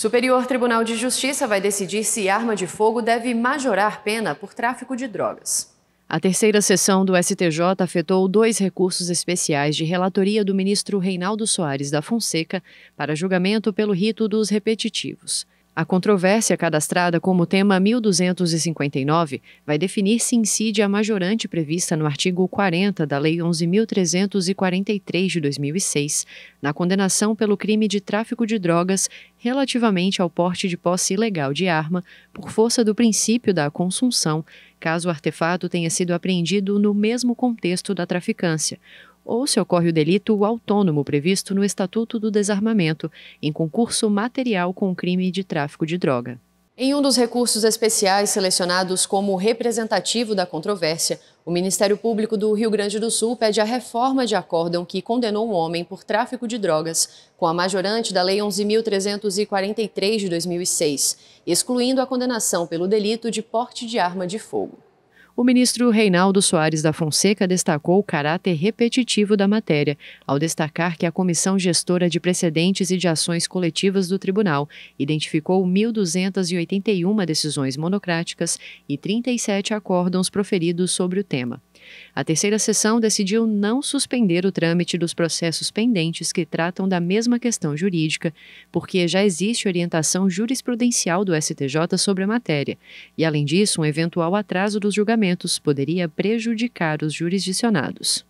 Superior Tribunal de Justiça vai decidir se arma de fogo deve majorar pena por tráfico de drogas. A terceira sessão do STJ afetou dois recursos especiais de relatoria do ministro Reinaldo Soares da Fonseca para julgamento pelo rito dos repetitivos. A controvérsia cadastrada como tema 1259 vai definir se incide a majorante prevista no artigo 40 da Lei 11.343 de 2006, na condenação pelo crime de tráfico de drogas relativamente ao porte de posse ilegal de arma, por força do princípio da consunção, caso o artefato tenha sido apreendido no mesmo contexto da traficância, ou se ocorre o delito autônomo previsto no Estatuto do Desarmamento, em concurso material com o crime de tráfico de droga. Em um dos recursos especiais selecionados como representativo da controvérsia, o Ministério Público do Rio Grande do Sul pede a reforma de acórdão que condenou um homem por tráfico de drogas com a majorante da Lei 11.343 de 2006, excluindo a condenação pelo delito de porte de arma de fogo. O ministro Reinaldo Soares da Fonseca destacou o caráter repetitivo da matéria, ao destacar que a Comissão Gestora de Precedentes e de Ações Coletivas do Tribunal identificou 1.281 decisões monocráticas e 37 acórdãos proferidos sobre o tema. A terceira sessão decidiu não suspender o trâmite dos processos pendentes que tratam da mesma questão jurídica, porque já existe orientação jurisprudencial do STJ sobre a matéria, e além disso, um eventual atraso dos julgamentos poderia prejudicar os jurisdicionados.